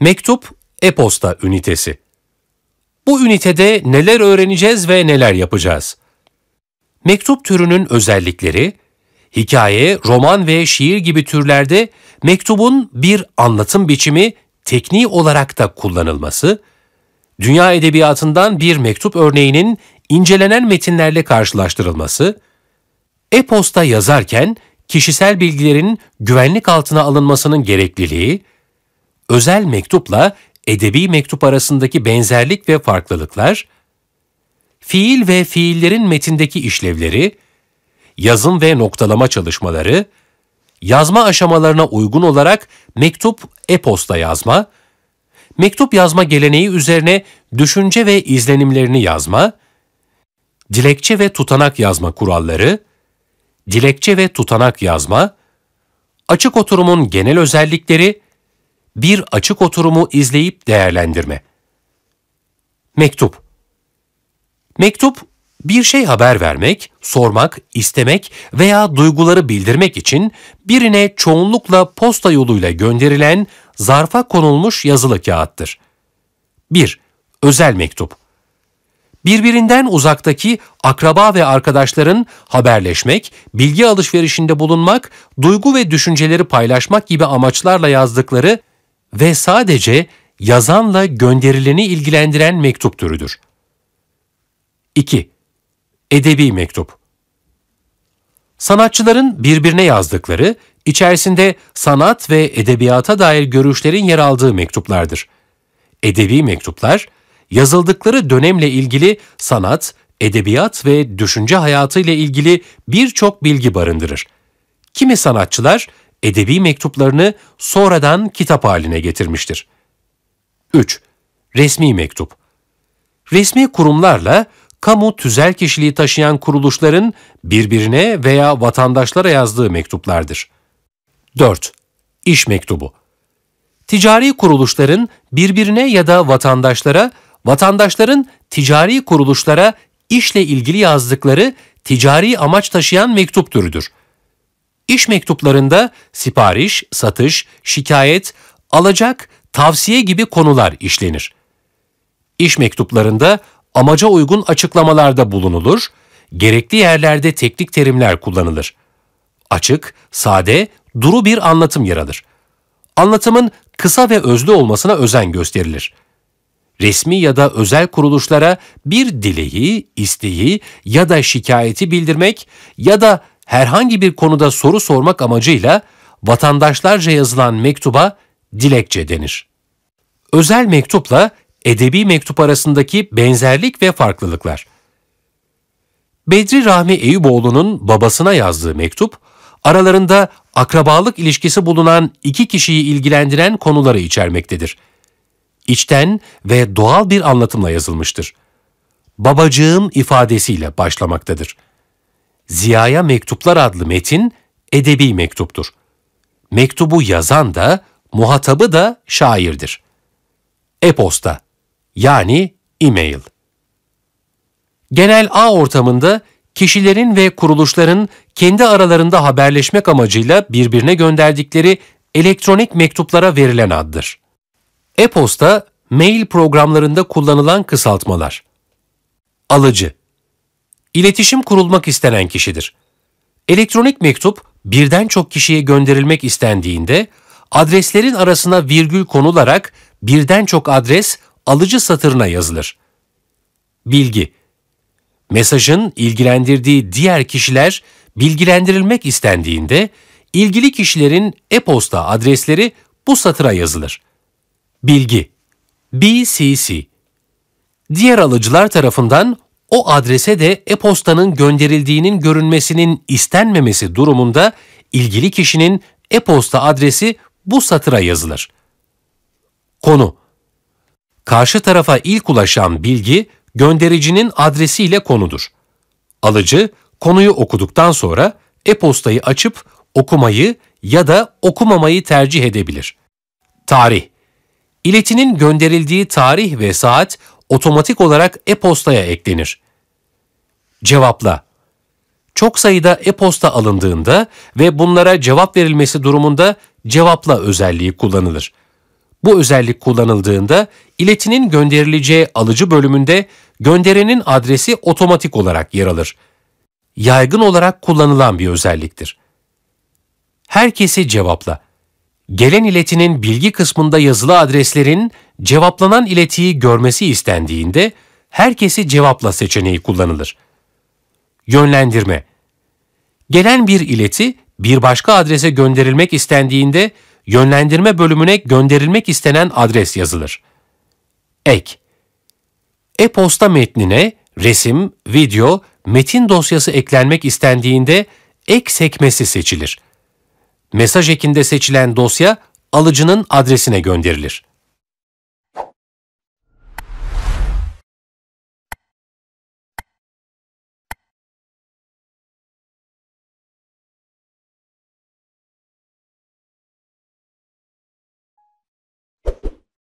Mektup e-posta ünitesi. Bu ünitede neler öğreneceğiz ve neler yapacağız? Mektup türünün özellikleri, hikaye, roman ve şiir gibi türlerde mektubun bir anlatım biçimi tekniği olarak da kullanılması, dünya edebiyatından bir mektup örneğinin incelenen metinlerle karşılaştırılması, e-posta yazarken kişisel bilgilerin güvenlik altına alınmasının gerekliliği, özel mektupla edebi mektup arasındaki benzerlik ve farklılıklar, fiil ve fiillerin metindeki işlevleri, yazım ve noktalama çalışmaları, yazma aşamalarına uygun olarak mektup e-posta yazma, mektup yazma geleneği üzerine düşünce ve izlenimlerini yazma, dilekçe ve tutanak yazma kuralları, dilekçe ve tutanak yazma, açık oturumun genel özellikleri, bir açık oturumu izleyip değerlendirme. Mektup Mektup, bir şey haber vermek, sormak, istemek veya duyguları bildirmek için birine çoğunlukla posta yoluyla gönderilen zarfa konulmuş yazılı kağıttır. 1. Özel mektup birbirinden uzaktaki akraba ve arkadaşların haberleşmek, bilgi alışverişinde bulunmak, duygu ve düşünceleri paylaşmak gibi amaçlarla yazdıkları ve sadece yazanla gönderileni ilgilendiren mektup türüdür. 2. Edebi mektup Sanatçıların birbirine yazdıkları, içerisinde sanat ve edebiyata dair görüşlerin yer aldığı mektuplardır. Edebi mektuplar, yazıldıkları dönemle ilgili sanat, edebiyat ve düşünce hayatı ile ilgili birçok bilgi barındırır. Kimi sanatçılar edebi mektuplarını sonradan kitap haline getirmiştir. 3. Resmi mektup Resmi kurumlarla kamu tüzel kişiliği taşıyan kuruluşların birbirine veya vatandaşlara yazdığı mektuplardır. 4. İş mektubu Ticari kuruluşların birbirine ya da vatandaşlara, vatandaşların ticari kuruluşlara işle ilgili yazdıkları ticari amaç taşıyan mektup türüdür. İş mektuplarında sipariş, satış, şikayet, alacak, tavsiye gibi konular işlenir. İş mektuplarında amaca uygun açıklamalarda bulunulur, gerekli yerlerde teknik terimler kullanılır. Açık, sade, duru bir anlatım yer alır. Anlatımın kısa ve özlü olmasına özen gösterilir. Resmi ya da özel kuruluşlara bir dileği, isteği ya da şikayeti bildirmek ya da herhangi bir konuda soru sormak amacıyla vatandaşlarca yazılan mektuba dilekçe denir. Özel mektupla edebi mektup arasındaki benzerlik ve farklılıklar. Bedri Rahmi Eyüboğlu'nun babasına yazdığı mektup, aralarında akrabalık ilişkisi bulunan iki kişiyi ilgilendiren konuları içermektedir. İçten ve doğal bir anlatımla yazılmıştır. Babacığım ifadesiyle başlamaktadır.'' Ziya'ya Mektuplar adlı metin edebi mektuptur. Mektubu yazan da, muhatabı da şairdir. E-posta yani e-mail. Genel ağ ortamında kişilerin ve kuruluşların kendi aralarında haberleşmek amacıyla birbirine gönderdikleri elektronik mektuplara verilen addır. E-posta, mail programlarında kullanılan kısaltmalar. Alıcı iletişim kurulmak istenen kişidir. Elektronik mektup birden çok kişiye gönderilmek istendiğinde adreslerin arasına virgül konularak birden çok adres alıcı satırına yazılır. Bilgi Mesajın ilgilendirdiği diğer kişiler bilgilendirilmek istendiğinde ilgili kişilerin e-posta adresleri bu satıra yazılır. Bilgi BCC Diğer alıcılar tarafından o adrese de e-postanın gönderildiğinin görünmesinin istenmemesi durumunda ilgili kişinin e-posta adresi bu satıra yazılır. Konu Karşı tarafa ilk ulaşan bilgi göndericinin adresi ile konudur. Alıcı konuyu okuduktan sonra e-postayı açıp okumayı ya da okumamayı tercih edebilir. Tarih İletinin gönderildiği tarih ve saat otomatik olarak e-postaya eklenir. Cevapla. Çok sayıda e-posta alındığında ve bunlara cevap verilmesi durumunda cevapla özelliği kullanılır. Bu özellik kullanıldığında iletinin gönderileceği alıcı bölümünde gönderenin adresi otomatik olarak yer alır. Yaygın olarak kullanılan bir özelliktir. Herkesi cevapla. Gelen iletinin bilgi kısmında yazılı adreslerin cevaplanan iletiyi görmesi istendiğinde herkesi cevapla seçeneği kullanılır. Yönlendirme Gelen bir ileti bir başka adrese gönderilmek istendiğinde yönlendirme bölümüne gönderilmek istenen adres yazılır. Ek E-posta metnine resim, video, metin dosyası eklenmek istendiğinde ek sekmesi seçilir. Mesaj ekinde seçilen dosya alıcının adresine gönderilir.